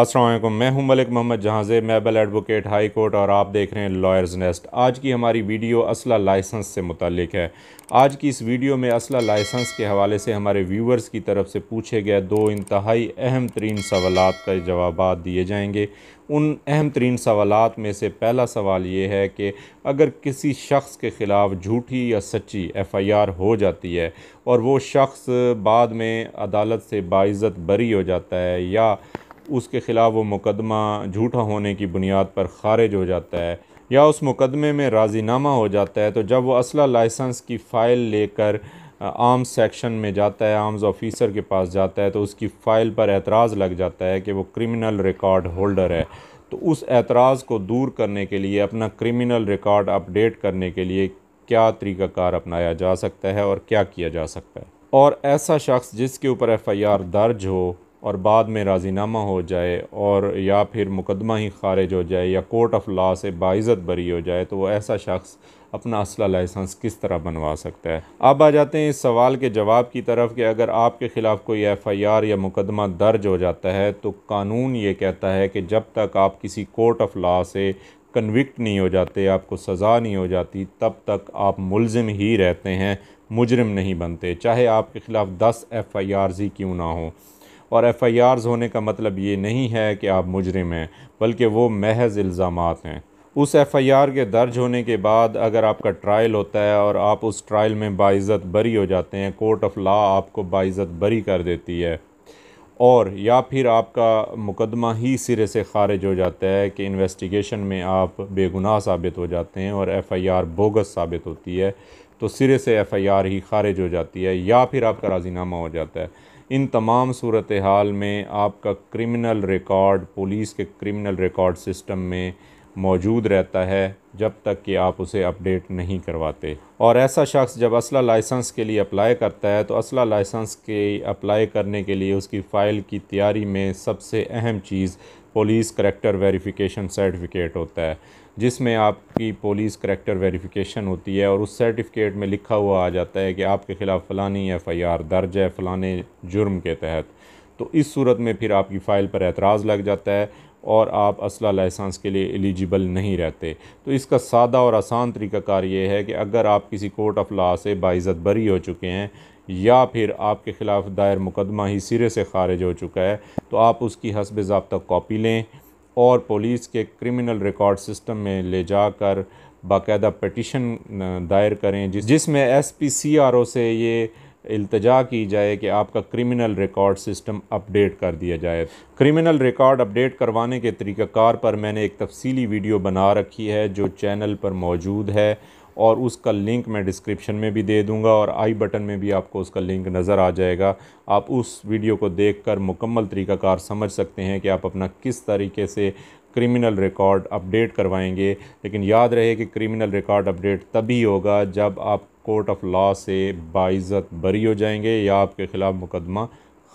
असलम मैं हूं मलिक मोहम्मद जहाँजे मैबल एडवोकेट हाई कोर्ट और आप देख रहे हैं लॉयर्स नेस्ट आज की हमारी वीडियो असला लाइसेंस से मुतलिक है आज की इस वीडियो में असला लाइसेंस के हवाले से हमारे व्यूवर्स की तरफ से पूछे गए दो इंतहाई अहम तरीन सवाल का जवाब दिए जाएंगे उन अहम तरीन सवाल में से पहला सवाल ये है कि अगर किसी शख्स के ख़िलाफ़ झूठी या सच्ची एफ़ आई आर हो जाती है और वो शख्स बाद में अदालत से बाइज़त बरी हो जाता है या उसके ख़िलाफ़ वो मुकदमा झूठा होने की बुनियाद पर खारिज हो जाता है या उस मुकदमे में राजीनामा हो जाता है तो जब वो असला लाइसेंस की फ़ाइल लेकर आर्म सेक्शन में जाता है आर्म्स ऑफिसर के पास जाता है तो उसकी फ़ाइल पर एतराज़ लग जाता है कि वो क्रिमिनल रिकॉर्ड होल्डर है तो उस एतराज़ को दूर करने के लिए अपना क्रिमिनल रिकॉर्ड अपडेट करने के लिए क्या तरीक़ाकार अपनाया जा सकता है और क्या किया जा सकता है और ऐसा शख्स जिसके ऊपर एफ़ आई आर दर्ज हो और बाद में राजीनामा हो जाए और या फिर मुकदमा ही खारिज हो जाए या कोर्ट ऑफ लॉ से बाइज़त बरी हो जाए तो वो ऐसा शख्स अपना असला लाइसेंस किस तरह बनवा सकता है अब आ जाते हैं इस सवाल के जवाब की तरफ कि अगर आपके ख़िलाफ़ कोई एफआईआर या मुकदमा दर्ज हो जाता है तो कानून ये कहता है कि जब तक आप किसी कोर्ट ऑफ लॉ से कन्विक्ट नहीं हो जाते आपको सज़ा नहीं हो जाती तब तक आप मुलजिम ही रहते हैं मुजरम नहीं बनते चाहे आपके ख़िलाफ़ दस एफ आई आर जी क्यों ना हो और एफ़ आई आर्स होने का मतलब ये नहीं है कि आप मुजरिम हैं बल्कि वो महज इल्ज़ाम हैं उस एफ़ आई आर के दर्ज होने के बाद अगर आपका ट्रायल होता है और आप उस ट्रायल में बाइज़त बरी हो जाते हैं कोर्ट ऑफ लॉ आपको बाइज़त बरी कर देती है और या फिर आपका मुकदमा ही सिरे से खारिज हो जाता है कि इन्वेस्टिगेशन में आप बेगुनाह साबित हो जाते हैं और एफ़ आई आर बोगस साबित होती है तो सिरे से एफ़ आई आर ही खारिज हो जाती है या फिर आपका राजीनामा हो जाता है इन तमाम सूरत हाल में आपका क्रिमिनल रिकॉर्ड पुलिस के क्रिमिनल रिकॉर्ड सिस्टम में मौजूद रहता है जब तक कि आप उसे अपडेट नहीं करवाते और ऐसा शख्स जब असला लाइसेंस के लिए अप्लाई करता है तो असला लाइसेंस के अप्लाई करने के लिए उसकी फ़ाइल की तैयारी में सबसे अहम चीज़ पुलिस करेक्टर वेरिफिकेशन सर्टिफिकेट होता है जिसमें आपकी पुलिस करेक्टर वेरिफिकेशन होती है और उस सर्टिफिकेट में लिखा हुआ आ जाता है कि आपके ख़िलाफ़ फ़लानी एफ़ आई आर दर्ज है फ़लाने जुर्म के तहत तो इस सूरत में फिर आपकी फ़ाइल पर एतराज़ लग जाता है और आप असला लाइसेंस के लिए एलिजिबल नहीं रहते तो इसका सादा और आसान तरीकाकार ये है कि अगर आप किसी कोर्ट ऑफ लॉ से बाइज़त बरी हो चुके हैं या फिर आपके ख़िलाफ़ दायर मुकदमा ही सिरे से खारिज हो चुका है तो आप उसकी हसब ज़बता कॉपी लें और पुलिस के क्रिमिनल रिकॉर्ड सिस्टम में ले जाकर बाकायदा पटिशन दायर करें जिस जिसमें S P C R O से ये अल्तजा की जाए कि आपका क्रिमिनल रिकॉर्ड सिस्टम अपडेट कर दिया जाए क्रिमिनल रिकॉर्ड अपडेट करवाने के तरीक़ाकार पर मैंने एक तफसीली वीडियो बना रखी है जो चैनल पर मौजूद है और उसका लिंक मैं डिस्क्रिप्शन में भी दे दूँगा और आई बटन में भी आपको उसका लिंक नज़र आ जाएगा आप उस वीडियो को देख कर मुकम्मल तरीक़ाकार समझ सकते हैं कि आप अपना किस तरीके से क्रिमिनल रिकॉर्ड अपडेट करवाएंगे लेकिन याद रहे कि क्रिमिनल रिकॉर्ड अपडेट तभी होगा जब आप कोर्ट ऑफ लॉ से बाइज़त बरी हो जाएंगे या आपके ख़िलाफ़ मुकदमा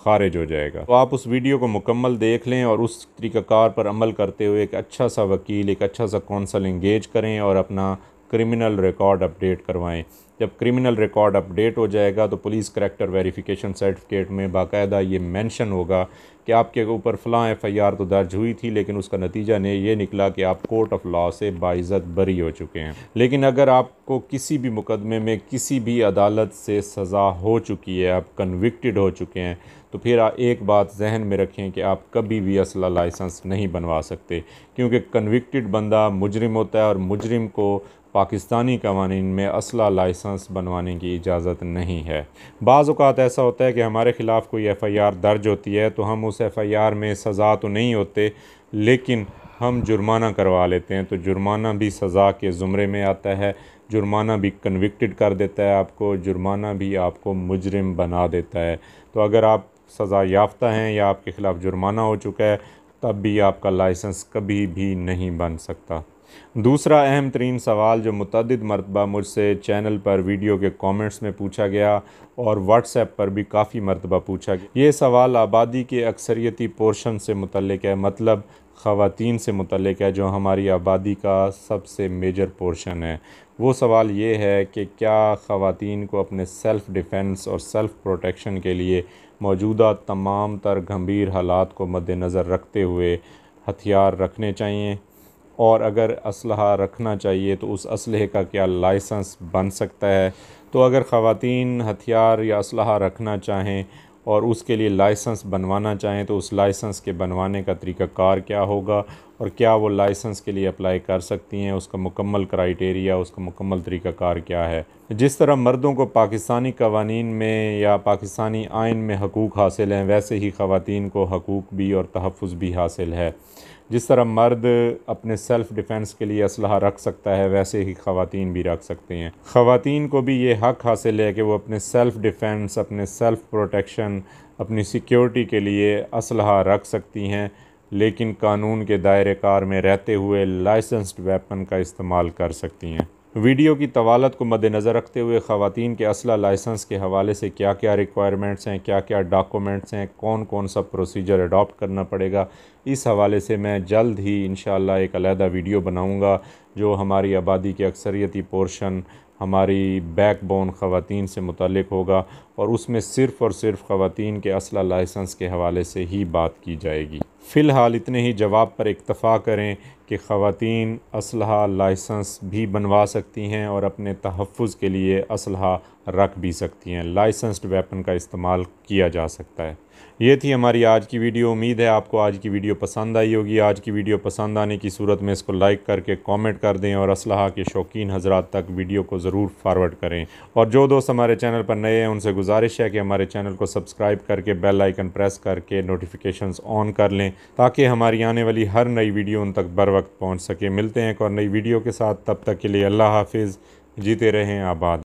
खारिज हो जाएगा तो आप उस वीडियो को मुकम्मल देख लें और उस तरीक़ाकार पर अमल करते हुए एक अच्छा सा वकील एक अच्छा सा कौंसल इंगेज करें और अपना क्रिमिनल रिकॉर्ड अपडेट करवाएं जब क्रिमिनल रिकॉर्ड अपडेट हो जाएगा तो पुलिस करेक्टर वेरिफिकेशन सर्टिफिकेट में बाकायदा ये मेंशन होगा कि आपके ऊपर फ़लाँ एफ आई आर तो दर्ज हुई थी लेकिन उसका नतीजा ने ये निकला कि आप कोर्ट ऑफ लॉ से बाइज़त बरी हो चुके हैं लेकिन अगर आपको किसी भी मुकदमे में किसी भी अदालत से सज़ा हो चुकी है आप कन्विक्टेड हो चुके हैं तो फिर एक बात जहन में रखें कि आप कभी भी असला लाइसेंस नहीं बनवा सकते क्योंकि कन्विक्टेड बंदा मुजरिम होता है और मुजरिम को पाकिस्तानी कवानीन में असला लाइसेंस बनवाने की इजाज़त नहीं है बाज़ अवत ऐसा होता है कि हमारे ख़िलाफ़ कोई एफ़ आई आर दर्ज होती है तो हम उस एफ़ आई आर में सज़ा तो नहीं होते लेकिन हम जुर्माना करवा लेते हैं तो जुर्माना भी सज़ा के ज़ुमरे में आता है जुर्माना भी कन्विक्टेड कर देता है आपको जुर्माना भी आपको मुजरम बना देता है तो अगर आप सज़ा याफ्ता हैं या आपके ख़िलाफ़ जुर्माना हो चुका है तब भी आपका लाइसेंस कभी भी नहीं बन सकता दूसरा अहम तरीन सवाल जो मतद मरतबा मुझसे चैनल पर वीडियो के कमेंट्स में पूछा गया और व्हाट्सएप पर भी काफ़ी मरतबा पूछा गया ये सवाल आबादी के अक्सरियती पोर्शन से मुतलक है मतलब ख़वान से मुतलक है जो हमारी आबादी का सबसे मेजर पोर्शन है वो सवाल ये है कि क्या ख़वान को अपने सेल्फ़ डिफेंस और सेल्फ़ प्रोटेक्शन के लिए मौजूदा तमाम तर गंभीर हालात को मद्दनज़र रखते हुए हथियार रखने चाहिए और अगर असलहा रखना चाहिए तो उस असलहे का क्या लाइसेंस बन सकता है तो अगर ख़वान हथियार या असलहा रखना चाहें और उसके लिए लाइसेंस बनवाना चाहें तो उस लाइसेंस के बनवाने का तरीक़ाकार क्या होगा और क्या वो लाइसेंस के लिए अप्लाई कर सकती हैं उसका मुकम्मल क्राइटेरिया उसका मुकम्मल तरीक़ाकार क्या है जिस तरह मर्दों को पाकिस्तानी कवानी में या पाकिस्तानी आइन में हकूक़ हासिल हैं वैसे ही ख़वान को हकूक़ भी और तहफ़ भी हासिल है जिस तरह मर्द अपने सेल्फ़ डिफेंस के लिए असलाह रख सकता है वैसे ही ख़वातीन भी रख सकते हैं ख़वातीन को भी ये हक़ हासिल है कि वो अपने सेल्फ़ डिफेंस अपने सेल्फ़ प्रोटेक्शन अपनी सिक्योरिटी के लिए असलाह रख सकती हैं लेकिन कानून के दायरे कार में रहते हुए लाइसेंस्ड वेपन का इस्तेमाल कर सकती हैं वीडियो की तवालत को मद्देनज़र रखते हुए ख़वान के असला लाइसेंस के हवाले से क्या क्या रिक्वायरमेंट्स हैं क्या क्या डॉक्यूमेंट्स हैं कौन कौन सा प्रोसीजर अडॉप्ट करना पड़ेगा इस हवाले से मैं जल्द ही इन एक अलहदा वीडियो बनाऊँगा जो हमारी आबादी के अक्सरियती पोर्शन हमारी बैक बोन ख़वान से मुतलक होगा और उसमें सिर्फ़ और सिर्फ ख़वान के असला लाइसेंस के हवाले से ही बात की जाएगी फ़िलहाल इतने ही जवाब पर इतफ़ा करें कि ख़वान असल लाइसेंस भी बनवा सकती हैं और अपने तहफ़ के लिए असलह रख भी सकती हैं लाइसेंसड वेपन का इस्तेमाल किया जा सकता है ये थी हमारी आज की वीडियो उम्मीद है आपको आज की वीडियो पसंद आई होगी आज की वीडियो पसंद आने की सूरत में इसको लाइक करके कमेंट कर दें और असलाह के शौकीन हजरात तक वीडियो को ज़रूर फारवर्ड करें और जो दोस्त हमारे चैनल पर नए हैं उनसे गुजारिश है कि हमारे चैनल को सब्सक्राइब करके बेल आइकन प्रेस करके नोटिफिकेशन ऑन कर लें ताकि हमारी आने वाली हर नई वीडियो उन तक बर वक्त पहुँच सके मिलते हैं एक और नई वीडियो के साथ तब तक के लिए अल्लाह हाफिज़ जीते रहें आबाद